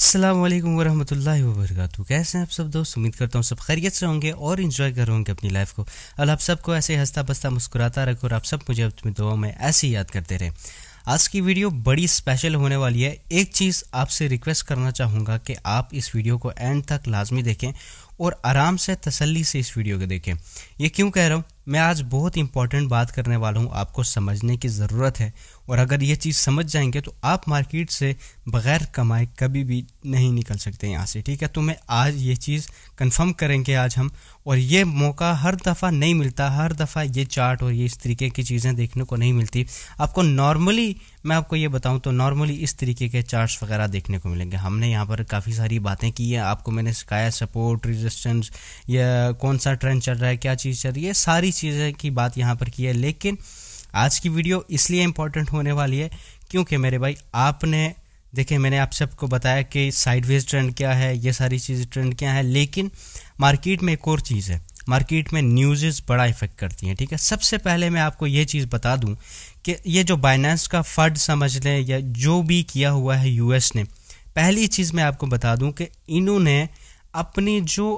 असलम वरहमतुल्ला वबरकू कैसे हैं आप सब दोस्त उम्मीद करता हूँ सब खैरियत से होंगे और इन्जॉय कर रहे होंगे अपनी लाइफ को अल आप सबको ऐसे हंसता बसता मुस्कुराता रखो और आप सब मुझे अपनी दुआओं में ऐसे ही याद करते रहे आज की वीडियो बड़ी स्पेशल होने वाली है एक चीज़ आपसे रिक्वेस्ट करना चाहूँगा कि आप इस वीडियो को एंड तक लाजमी देखें और आराम से तसली से इस वीडियो को देखें ये क्यों कह रहा हूँ मैं आज बहुत इंपॉर्टेंट बात करने वाला हूँ आपको समझने की ज़रूरत है और अगर ये चीज़ समझ जाएंगे तो आप मार्केट से बगैर कमाए कभी भी नहीं निकल सकते यहाँ से ठीक है तो मैं आज ये चीज़ कंफर्म करेंगे आज हम और ये मौका हर दफ़ा नहीं मिलता हर दफ़ा ये चार्ट और ये इस तरीके की चीज़ें देखने को नहीं मिलती आपको नॉर्मली मैं आपको ये बताऊँ तो नॉर्मली इस तरीके के चार्ट वगैरह देखने को मिलेंगे हमने यहाँ पर काफ़ी सारी बातें की हैं आपको मैंने सिखाया सपोर्ट रजिस्टेंस या कौन सा ट्रेंड चल रहा है क्या चीज़ चल रही है सारी सारी चीज़ें की बात यहाँ पर की है लेकिन आज की वीडियो इसलिए इम्पोर्टेंट होने वाली है क्योंकि मेरे भाई आपने देखिए मैंने आप सबको बताया कि साइडवेज ट्रेंड क्या है ये सारी चीज़ें ट्रेंड क्या है लेकिन मार्केट में एक और चीज़ है मार्केट में न्यूज़ बड़ा इफेक्ट करती हैं ठीक है सबसे पहले मैं आपको ये चीज़ बता दूं कि ये जो बाइनेंस का फंड समझ लें या जो भी किया हुआ है यूएस ने पहली चीज़ मैं आपको बता दूँ कि इन्होंने अपनी जो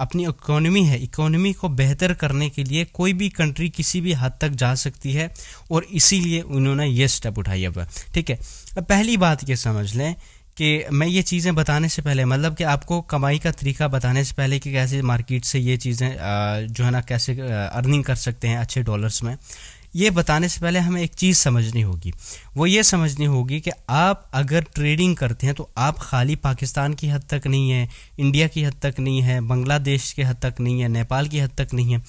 अपनी इकोनॉमी है इकोनॉमी को बेहतर करने के लिए कोई भी कंट्री किसी भी हद तक जा सकती है और इसीलिए उन्होंने ये स्टेप उठाई अब ठीक है अब पहली बात ये समझ लें कि मैं ये चीज़ें बताने से पहले मतलब कि आपको कमाई का तरीका बताने से पहले कि कैसे मार्केट से ये चीज़ें जो है ना कैसे अर्निंग कर सकते हैं अच्छे डॉलर्स में ये बताने से पहले हमें एक चीज़ समझनी होगी वो ये समझनी होगी कि आप अगर ट्रेडिंग करते हैं तो आप खाली पाकिस्तान की हद तक नहीं है इंडिया की हद तक नहीं है बांग्लादेश के हद तक नहीं है नेपाल की हद तक नहीं है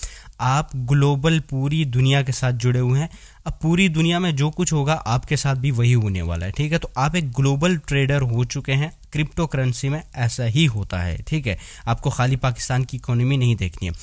आप ग्लोबल पूरी दुनिया के साथ जुड़े हुए हैं अब पूरी दुनिया में जो कुछ होगा आपके साथ भी वही होने वाला है ठीक है तो आप एक ग्लोबल ट्रेडर हो चुके हैं क्रिप्टो करेंसी में ऐसा ही होता है ठीक है आपको खाली पाकिस्तान की इकोनॉमी नहीं देखनी है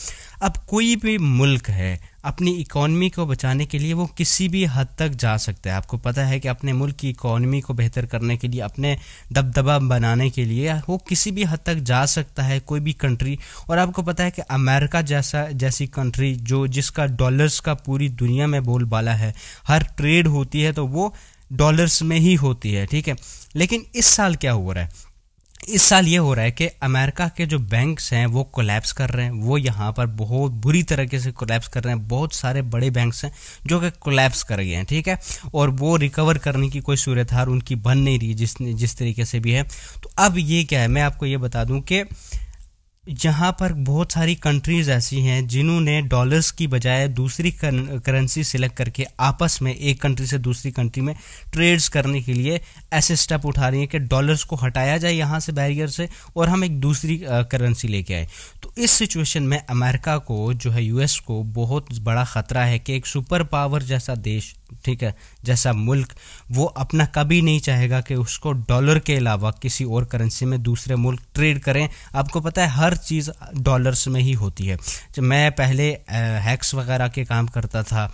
अब कोई भी मुल्क है अपनी इकोनॉमी को बचाने के लिए वो किसी भी हद तक जा सकता है आपको पता है कि अपने मुल्क की इकोनॉमी को बेहतर करने के लिए अपने दबदबा बनाने के लिए वो किसी भी हद तक जा सकता है कोई भी कंट्री और आपको पता है कि अमेरिका जैसा जैसी कंट्री जो जिसका डॉलर्स का पूरी दुनिया में बोलबाला है हर ट्रेड होती है तो वो डॉलर्स में ही होती है ठीक है लेकिन इस साल क्या हो रहा है इस साल ये हो रहा है कि अमेरिका के जो बैंक्स हैं वो कोलैप्स कर रहे हैं वो यहाँ पर बहुत बुरी तरीके से कोलैप्स कर रहे हैं बहुत सारे बड़े बैंक्स हैं जो कि कोलैप्स कर गए हैं ठीक है और वो रिकवर करने की कोई सूरत उनकी बन नहीं रही जिस जिस तरीके से भी है तो अब ये क्या है मैं आपको ये बता दूँ कि यहाँ पर बहुत सारी कंट्रीज ऐसी हैं जिन्होंने डॉलर्स की बजाय दूसरी करेंसी सिलेक्ट करके आपस में एक कंट्री से दूसरी कंट्री में ट्रेड्स करने के लिए ऐसे स्टेप उठा रही हैं कि डॉलर्स को हटाया जाए यहाँ से बैरियर से और हम एक दूसरी करेंसी लेके आए तो इस सिचुएशन में अमेरिका को जो है यूएस को बहुत बड़ा ख़तरा है कि एक सुपर पावर जैसा देश ठीक है जैसा मुल्क वो अपना कभी नहीं चाहेगा कि उसको डॉलर के अलावा किसी और करेंसी में दूसरे मुल्क ट्रेड करें आपको पता है हर चीज़ डॉलर्स में ही होती है जब मैं पहले हैक्स वगैरह के काम करता था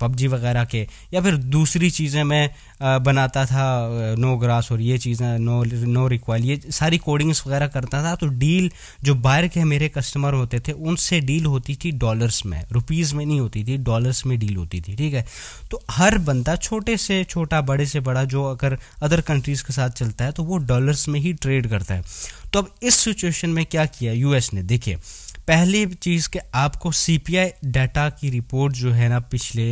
पबजी वगैरह के या फिर दूसरी चीज़ें मैं बनाता था नो ग्रास और ये चीज़ें नो नो रिक्वाइल ये सारी कोडिंग्स वगैरह करता था तो डील जो बाहर के मेरे कस्टमर होते थे उनसे डील होती थी डॉलर्स में रुपीज़ में नहीं होती थी डॉलर्स में डील होती थी ठीक है तो हर बंदा छोटे से छोटा बड़े से बड़ा जो अगर अदर कंट्रीज़ के साथ चलता है तो वो डॉलर्स में ही ट्रेड करता है तो अब इस सिचुएशन में क्या किया यूएस ने देखिए पहली चीज़ के आपको सीपीआई डाटा की रिपोर्ट जो है ना पिछले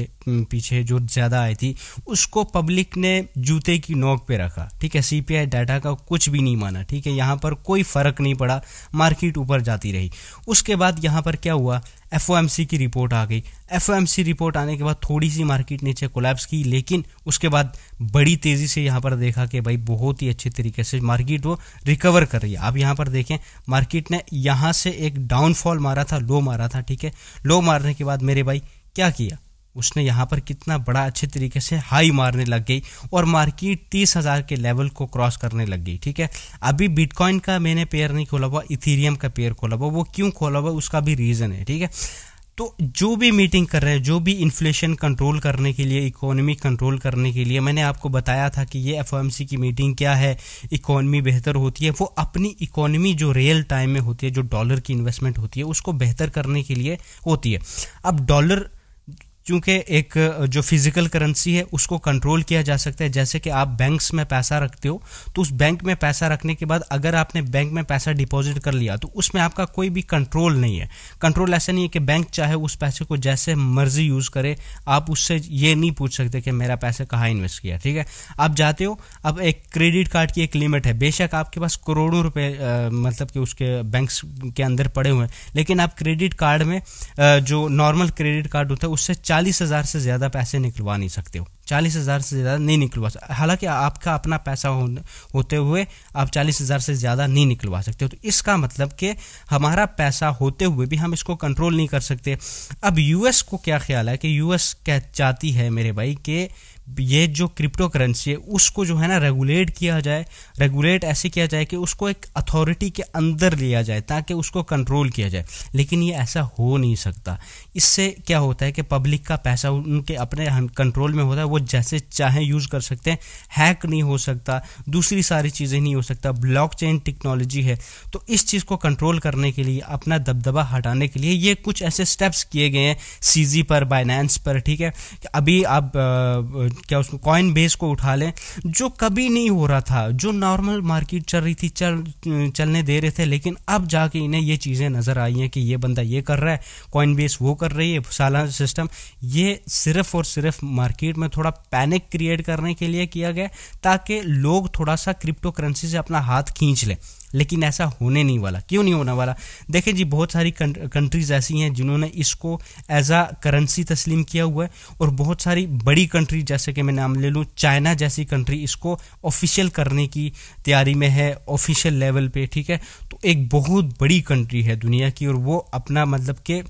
पीछे जो ज़्यादा आई थी उसको पब्लिक ने जूते की नोक पे रखा ठीक है सीपीआई डाटा का कुछ भी नहीं माना ठीक है यहाँ पर कोई फ़र्क नहीं पड़ा मार्केट ऊपर जाती रही उसके बाद यहाँ पर क्या हुआ एफ की रिपोर्ट आ गई एफ रिपोर्ट आने के बाद थोड़ी सी मार्केट नीचे कोलैप्स की लेकिन उसके बाद बड़ी तेज़ी से यहाँ पर देखा कि भाई बहुत ही अच्छे तरीके से मार्केट वो रिकवर कर रही है आप यहाँ पर देखें मार्केट ने यहाँ से एक डाउनफॉल मारा था लो मारा था ठीक है लो मारने के बाद मेरे भाई क्या किया उसने यहाँ पर कितना बड़ा अच्छे तरीके से हाई मारने लग गई और मार्केट तीस हज़ार के लेवल को क्रॉस करने लग गई ठीक है अभी बिटकॉइन का मैंने पेयर नहीं खोला हुआ इथीरियम का पेयर खोला हुआ वो क्यों खोला हुआ उसका भी रीज़न है ठीक है तो जो भी मीटिंग कर रहे हैं जो भी इन्फ्लेशन कंट्रोल करने के लिए इकोनॉमी कंट्रोल करने के लिए मैंने आपको बताया था कि ये एफ की मीटिंग क्या है इकोनॉमी बेहतर होती है वो अपनी इकोनॉमी जो रियल टाइम में होती है जो डॉलर की इन्वेस्टमेंट होती है उसको बेहतर करने के लिए होती है अब डॉलर क्योंकि एक जो फिज़िकल करेंसी है उसको कंट्रोल किया जा सकता है जैसे कि आप बैंक्स में पैसा रखते हो तो उस बैंक में पैसा रखने के बाद अगर आपने बैंक में पैसा डिपॉजिट कर लिया तो उसमें आपका कोई भी कंट्रोल नहीं है कंट्रोल ऐसा नहीं है कि बैंक चाहे उस पैसे को जैसे मर्जी यूज़ करे आप उससे ये नहीं पूछ सकते कि मेरा पैसा कहाँ इन्वेस्ट किया ठीक है आप जाते हो अब एक क्रेडिट कार्ड की एक लिमिट है बेशक आपके पास करोड़ों रुपये मतलब कि उसके बैंक्स के अंदर पड़े हुए हैं लेकिन आप क्रेडिट कार्ड में जो नॉर्मल क्रेडिट कार्ड होता है उससे चालीस हज़ार से ज़्यादा पैसे निकलवा नहीं सकते हो चालीस हज़ार से ज़्यादा नहीं निकलवा सकते हालांकि आपका अपना पैसा होते हुए आप चालीस हज़ार से ज़्यादा नहीं निकलवा सकते तो इसका मतलब कि हमारा पैसा होते हुए भी हम इसको कंट्रोल नहीं कर सकते अब यूएस को क्या ख्याल है कि यूएस कह चाहती है मेरे भाई कि ये जो क्रिप्टो करेंसी है उसको जो है ना रेगुलेट किया जाए रेगुलेट ऐसे किया जाए कि उसको एक अथॉरिटी के अंदर लिया जाए ताकि उसको कंट्रोल किया जाए लेकिन ये ऐसा हो नहीं सकता इससे क्या होता है कि पब्लिक का पैसा उनके अपने कंट्रोल में होता है वो जैसे चाहें यूज़ कर सकते हैं हैक नहीं हो सकता दूसरी सारी चीज़ें नहीं हो सकता ब्लॉकचेन टेक्नोलॉजी है तो इस चीज़ को कंट्रोल करने के लिए अपना दबदबा हटाने के लिए ये कुछ ऐसे स्टेप्स किए गए हैं सीजी पर बाइनेंस पर ठीक है अभी आप आ, क्या उसको कॉइन बेस को उठा लें जो कभी नहीं हो रहा था जो नॉर्मल मार्केट चल रही थी चल चलने दे रहे थे लेकिन अब जाके इन्हें ये चीज़ें नज़र आई हैं कि ये बंदा ये कर रहा है कॉइन बेस वो कर रही है सालाना सिस्टम ये सिर्फ और सिर्फ मार्केट में थोड़ा थोड़ा पैनिक क्रिएट करने के लिए किया गया ताकि लोग थोड़ा सा क्रिप्टो करेंसी से अपना हाथ खींच लें लेकिन ऐसा होने नहीं वाला क्यों नहीं होने वाला देखें जी बहुत सारी कंट्रीज़ ऐसी हैं जिन्होंने इसको एज आ करेंसी तस्लीम किया हुआ है और बहुत सारी बड़ी कंट्री जैसे कि मैं नाम ले लूँ चाइना जैसी कंट्री इसको ऑफिशियल करने की तैयारी में है ऑफिशियल लेवल पे ठीक है तो एक बहुत बड़ी कंट्री है दुनिया की और वो अपना मतलब के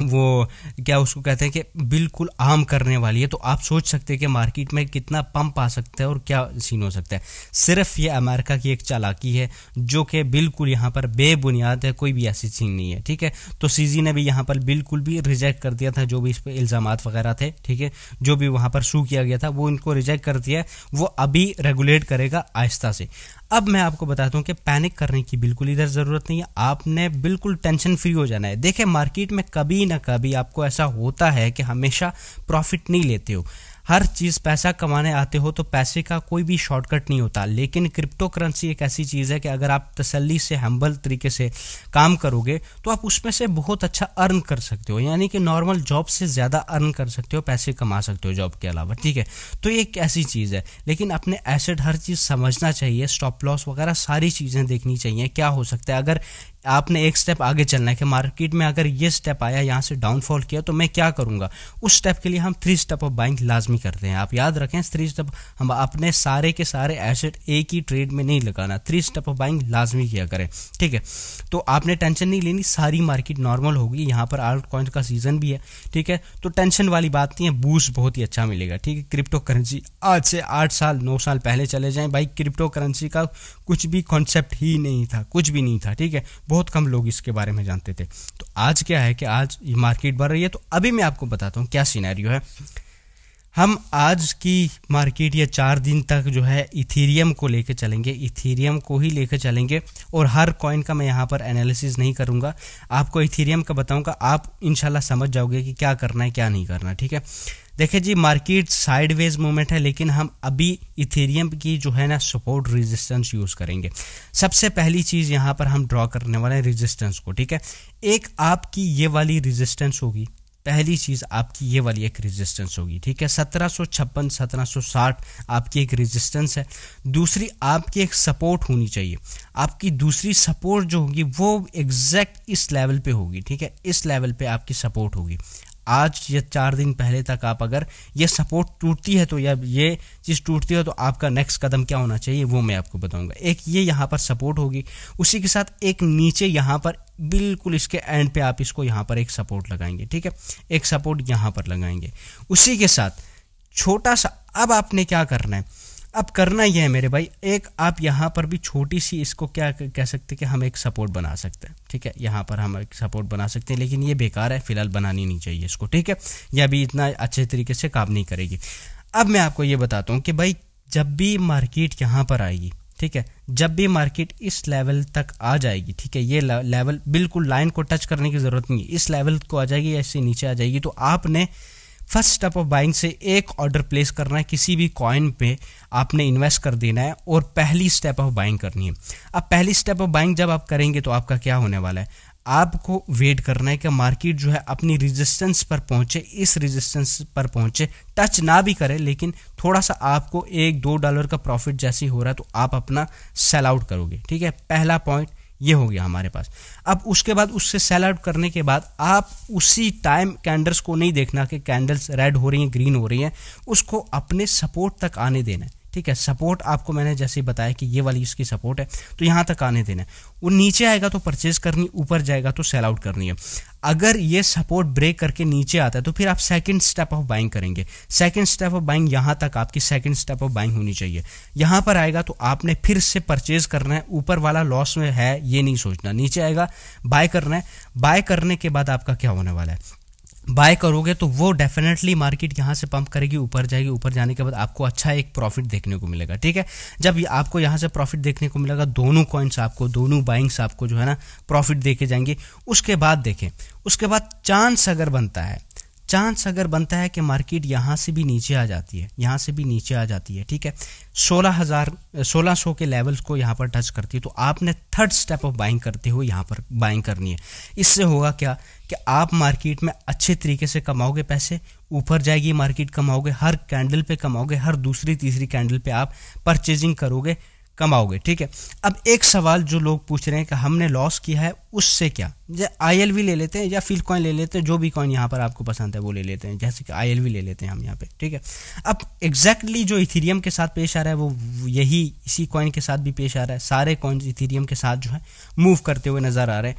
वो क्या उसको कहते हैं कि बिल्कुल आम करने वाली है तो आप सोच सकते हैं कि मार्केट में कितना पंप आ सकता है और क्या सीन हो सकता है सिर्फ ये अमेरिका की एक चालाकी है जो कि बिल्कुल यहाँ पर बेबुनियाद है कोई भी ऐसी सीन नहीं है ठीक है तो सीजी ने भी यहाँ पर बिल्कुल भी रिजेक्ट कर दिया था जो भी इस पर इल्ज़ाम वगैरह थे ठीक है जो भी वहाँ पर शू किया गया था वो इनको रिजेक्ट कर दिया वो अभी रेगुलेट करेगा आहिस्ता से अब मैं आपको बताता हूँ कि पैनिक करने की बिल्कुल इधर ज़रूरत नहीं है आपने बिल्कुल टेंशन फ्री हो जाना है देखें मार्केट में कभी ना कभी आपको ऐसा होता है कि हमेशा प्रॉफिट नहीं लेते हो हर चीज़ पैसा कमाने आते हो तो पैसे का कोई भी शॉर्टकट नहीं होता लेकिन क्रिप्टो करेंसी एक ऐसी चीज़ है कि अगर आप तसल्ली से हम्बल तरीके से काम करोगे तो आप उसमें से बहुत अच्छा अर्न कर सकते हो यानी कि नॉर्मल जॉब से ज़्यादा अर्न कर सकते हो पैसे कमा सकते हो जॉब के अलावा ठीक है तो ये एक ऐसी चीज़ है लेकिन अपने एसेट हर चीज़ समझना चाहिए स्टॉप लॉस वगैरह सारी चीज़ें देखनी चाहिए क्या हो सकता है अगर आपने एक स्टेप आगे चलना है कि मार्केट में अगर ये स्टेप आया यहाँ से डाउनफॉल किया तो मैं क्या करूँगा उस स्टेप के लिए हम थ्री स्टेप ऑफ बाइंग लाजमी करते हैं आप याद रखें थ्री स्टेप हम अपने सारे के सारे एसेट एक ही ट्रेड में नहीं लगाना थ्री स्टेप ऑफ बाइंग लाजमी किया करें ठीक है तो आपने टेंशन नहीं लेनी सारी मार्केट नॉर्मल होगी यहाँ पर आर्ट कॉइन का सीजन भी है ठीक है तो टेंशन वाली बात नहीं है बूस्ट बहुत ही अच्छा मिलेगा ठीक है क्रिप्टो करेंसी आज से आठ साल नौ साल पहले चले जाएँ भाई क्रिप्टो करेंसी का कुछ भी कॉन्सेप्ट ही नहीं था कुछ भी नहीं था ठीक है बहुत कम लोग इसके बारे में जानते थे तो आज क्या है कि आज ये मार्केट बढ़ रही है तो अभी मैं आपको बताता हूँ क्या सीनैरियो है हम आज की मार्केट या चार दिन तक जो है इथीरियम को लेकर चलेंगे इथीरियम को ही लेकर चलेंगे और हर कॉइन का मैं यहाँ पर एनालिसिस नहीं करूँगा आपको इथीरियम का बताऊँगा आप इनशाला समझ जाओगे कि क्या करना है क्या नहीं करना ठीक है देखिए जी मार्केट साइडवेज मूवमेंट है लेकिन हम अभी इथेरियम की जो है ना सपोर्ट रेजिस्टेंस यूज़ करेंगे सबसे पहली चीज़ यहां पर हम ड्रॉ करने वाले हैं रेजिस्टेंस को ठीक है एक आपकी ये वाली रेजिस्टेंस होगी पहली चीज़ आपकी ये वाली एक रेजिस्टेंस होगी ठीक है सत्रह सो छप्पन सत्रह साठ आपकी एक रेजिस्टेंस है दूसरी आपकी एक सपोर्ट होनी चाहिए आपकी दूसरी सपोर्ट जो होगी वो एग्जैक्ट इस लेवल पे होगी ठीक है इस लेवल पे आपकी सपोर्ट होगी आज या चार दिन पहले तक आप अगर ये सपोर्ट टूटती है तो या ये चीज़ टूटती है तो आपका नेक्स्ट कदम क्या होना चाहिए वो मैं आपको बताऊंगा एक ये यहाँ पर सपोर्ट होगी उसी के साथ एक नीचे यहाँ पर बिल्कुल इसके एंड पे आप इसको यहाँ पर एक सपोर्ट लगाएंगे ठीक है एक सपोर्ट यहाँ पर लगाएंगे उसी के साथ छोटा सा अब आपने क्या करना है अब करना यह है मेरे भाई एक आप यहाँ पर भी छोटी सी इसको क्या कह सकते हैं कि हम एक सपोर्ट बना सकते हैं ठीक है यहाँ पर हम एक सपोर्ट बना सकते हैं लेकिन ये बेकार है फिलहाल बनानी नहीं चाहिए इसको ठीक है यह भी इतना अच्छे तरीके से काम नहीं करेगी अब मैं आपको ये बताता हूँ कि भाई जब भी मार्केट यहाँ पर आएगी ठीक है जब भी मार्केट इस लेवल तक आ जाएगी ठीक है ये लेवल बिल्कुल लाइन को टच करने की ज़रूरत नहीं है इस लेवल को आ जाएगी या इससे नीचे आ जाएगी तो आपने फर्स्ट स्टेप ऑफ बाइंग से एक ऑर्डर प्लेस करना है किसी भी कॉइन पे आपने इन्वेस्ट कर देना है और पहली स्टेप ऑफ बाइंग करनी है अब पहली स्टेप ऑफ बाइंग जब आप करेंगे तो आपका क्या होने वाला है आपको वेट करना है कि मार्केट जो है अपनी रेजिस्टेंस पर पहुंचे इस रेजिस्टेंस पर पहुंचे टच ना भी करे लेकिन थोड़ा सा आपको एक दो डॉलर का प्रॉफिट जैसी हो रहा है तो आप अपना सेल आउट करोगे ठीक है पहला पॉइंट ये हो गया हमारे पास अब उसके बाद उससे सेल आउट करने के बाद आप उसी टाइम कैंडल्स को नहीं देखना कि कैंडल्स रेड हो रही हैं ग्रीन हो रही हैं उसको अपने सपोर्ट तक आने देना है ठीक है सपोर्ट आपको मैंने जैसे बताया कि ये वाली इसकी सपोर्ट है तो यहाँ तक आने देना है वो नीचे आएगा तो परचेज करनी ऊपर जाएगा तो सेल आउट करनी है अगर ये सपोर्ट ब्रेक करके नीचे आता है तो फिर आप सेकंड स्टेप ऑफ बाइंग करेंगे सेकंड स्टेप ऑफ बाइंग यहाँ तक आपकी सेकंड स्टेप ऑफ बाइंग होनी चाहिए यहाँ पर आएगा तो आपने फिर से परचेज करना है ऊपर वाला लॉस में है ये नहीं सोचना नीचे आएगा बाय करना है बाय करने के बाद आपका क्या होने वाला है बाय करोगे तो वो डेफिनेटली मार्केट यहाँ से पंप करेगी ऊपर जाएगी ऊपर जाने के बाद आपको अच्छा एक प्रॉफिट देखने को मिलेगा ठीक है जब आपको यहाँ से प्रॉफिट देखने को मिलेगा दोनों कॉइन्स आपको दोनों बाइंग्स आपको जो है ना प्रॉफिट देके जाएंगे उसके बाद देखें उसके बाद चांस अगर बनता है चांस अगर बनता है कि मार्केट यहाँ से भी नीचे आ जाती है यहाँ से भी नीचे आ जाती है ठीक है सोलह हज़ार सोलह सौ के लेवल्स को यहाँ पर टच करती है तो आपने थर्ड स्टेप ऑफ बाइंग करते हुए यहाँ पर बाइंग करनी है इससे होगा क्या कि आप मार्केट में अच्छे तरीके से कमाओगे पैसे ऊपर जाएगी मार्केट कमाओगे हर कैंडल पे कमाओगे हर दूसरी तीसरी कैंडल पे आप परचेजिंग करोगे कमाओगे ठीक है अब एक सवाल जो लोग पूछ रहे हैं कि हमने लॉस किया है उससे क्या जैसे आई ले लेते हैं या फील्ड कॉइन ले लेते हैं जो भी कॉइन यहाँ पर आपको पसंद है वो ले लेते हैं जैसे कि आई ले लेते हैं हम यहाँ पे ठीक है अब एग्जैक्टली exactly जो इथीरियम के साथ पेश आ रहा है वो यही इसी कॉइन के साथ भी पेश आ रहा है सारे कॉइन इथीरियम के साथ जो है मूव करते हुए नज़र आ रहे हैं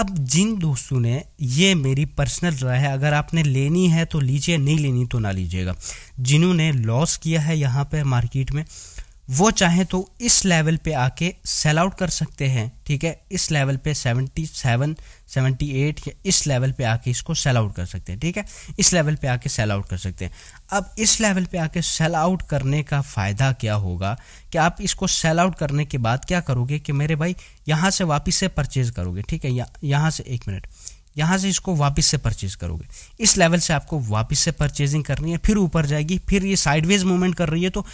अब जिन दोस्तों ने ये मेरी पर्सनल राय है अगर आपने लेनी है तो लीजिए नहीं लेनी तो ना लीजिएगा जिन्होंने लॉस किया है यहाँ पर मार्केट में वो चाहें तो इस लेवल पे आके सेल आउट कर सकते हैं ठीक है इस लेवल पे 77, 78 या इस लेवल पे आके इसको सेल आउट कर सकते हैं ठीक है इस लेवल पे आके सेल आउट कर सकते हैं अब इस लेवल पे आके सेल आउट करने का फ़ायदा क्या होगा कि आप इसको सेल आउट करने के बाद क्या करोगे कि मेरे भाई यहाँ से वापस से परचेज़ करोगे ठीक है यहाँ से एक मिनट यहाँ से इसको वापस से परचेज करोगे इस लेवल से आपको वापस से परचेजिंग करनी है फिर ऊपर जाएगी फिर ये साइडवेज मूवमेंट कर रही है तो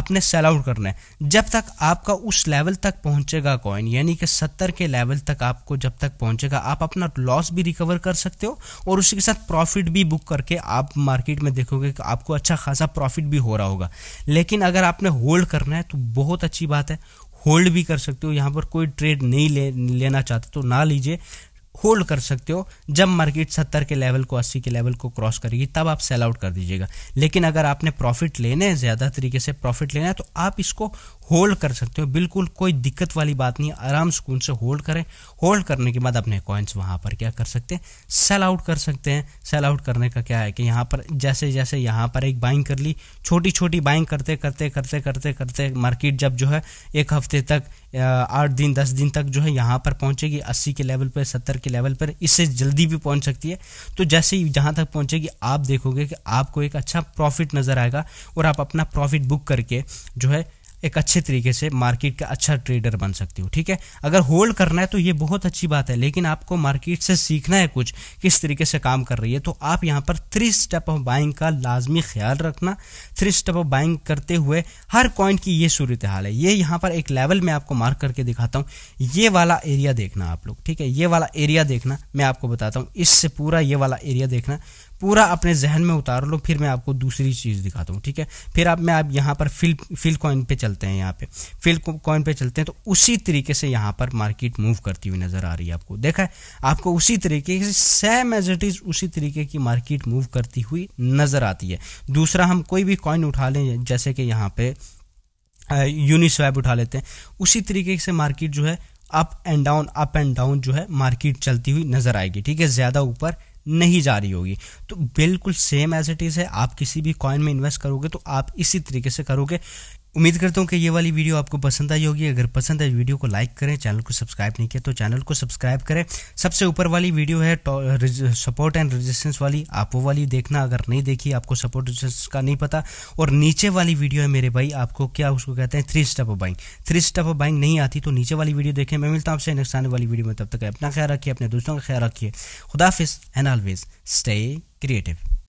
आपने सेल आउट करना है जब तक आपका उस लेवल तक पहुंचेगा कॉइन यानी कि सत्तर के लेवल तक आपको जब तक पहुंचेगा आप अपना लॉस भी रिकवर कर सकते हो और उसी के साथ प्रॉफिट भी बुक करके आप मार्केट में देखोगे कि आपको अच्छा खासा प्रॉफिट भी हो रहा होगा लेकिन अगर आपने होल्ड करना है तो बहुत अच्छी बात है होल्ड भी कर सकते हो यहाँ पर कोई ट्रेड नहीं ले लेना चाहते तो ना लीजिए होल्ड कर सकते हो जब मार्केट सत्तर के लेवल को अस्सी के लेवल को क्रॉस करेगी तब आप सेल आउट कर दीजिएगा लेकिन अगर आपने प्रॉफिट लेने हैं ज़्यादा तरीके से प्रॉफिट लेना है तो आप इसको होल्ड कर सकते हो बिल्कुल कोई दिक्कत वाली बात नहीं आराम सुकून से होल्ड करें होल्ड करने के बाद अपने कॉइन्स वहाँ पर क्या कर सकते हैं सेल आउट कर सकते हैं सेल आउट करने का क्या है कि यहाँ पर जैसे जैसे यहाँ पर एक बाइंग कर ली छोटी छोटी बाइंग करते करते करते करते करते मार्केट जब जो है एक हफ्ते तक आठ दिन दस दिन तक जो है यहाँ पर पहुँचेगी अस्सी के लेवल पर सत्तर के लेवल पर इससे जल्दी भी पहुँच सकती है तो जैसे ही जहाँ तक पहुँचेगी आप देखोगे कि आपको एक अच्छा प्रॉफिट नज़र आएगा और आप अपना प्रॉफिट बुक करके जो है एक अच्छे तरीके से मार्केट का अच्छा ट्रेडर बन सकते हो ठीक है अगर होल्ड करना है तो ये बहुत अच्छी बात है लेकिन आपको मार्केट से सीखना है कुछ किस तरीके से काम कर रही है तो आप यहाँ पर थ्री स्टेप ऑफ बाइंग का लाजमी ख्याल रखना थ्री स्टेप ऑफ बाइंग करते हुए हर कॉइन की ये सूरत हाल है ये यहाँ पर एक लेवल में आपको मार्क करके दिखाता हूँ ये वाला एरिया देखना आप लोग ठीक है ये वाला एरिया देखना मैं आपको बताता हूँ इससे पूरा ये वाला एरिया देखना पूरा अपने जहन में उतार लो फिर मैं आपको दूसरी चीज़ दिखाता हूँ ठीक है फिर आप मैं आप यहाँ पर फिल फिल कॉइन पे चलते हैं यहाँ पे फिल कॉइन पे चलते हैं तो उसी तरीके से यहाँ पर मार्केट मूव करती हुई नज़र आ रही है आपको देखा है आपको उसी तरीके से सेम एज इट इज़ उसी तरीके की मार्केट मूव करती हुई नज़र आती है दूसरा हम कोई भी कॉइन उठा लें जैसे कि यहाँ पे यूनिस्वैप उठा लेते हैं उसी तरीके से मार्केट जो है up and down up and down जो है मार्केट चलती हुई नज़र आएगी ठीक है ज़्यादा ऊपर नहीं जा रही होगी तो बिल्कुल सेम एज इट इज़ है आप किसी भी कॉइन में इन्वेस्ट करोगे तो आप इसी तरीके से करोगे उम्मीद करता हूँ कि ये वाली वीडियो आपको पसंद आई होगी अगर पसंद है वीडियो को लाइक करें चैनल को सब्सक्राइब नहीं किया तो चैनल को सब्सक्राइब करें सबसे ऊपर वाली वीडियो है सपोर्ट एंड रेजिस्टेंस वाली आप वो वाली देखना अगर नहीं देखी आपको सपोर्ट रेजिस्टेंस का नहीं पता और नीचे वाली वीडियो है मेरे भाई आपको क्या उसको कहते हैं three step buying three step buying नहीं आती तो नीचे वाली वीडियो देखें मैं मिलता हूँ आपसे नेक्स्ट आने वाली वीडियो में तब तक अपना ख्याल रखिए अपने दोस्तों का ख्याल रखिए खुदाफिस एंड ऑलवेज स्टे क्रिएटिव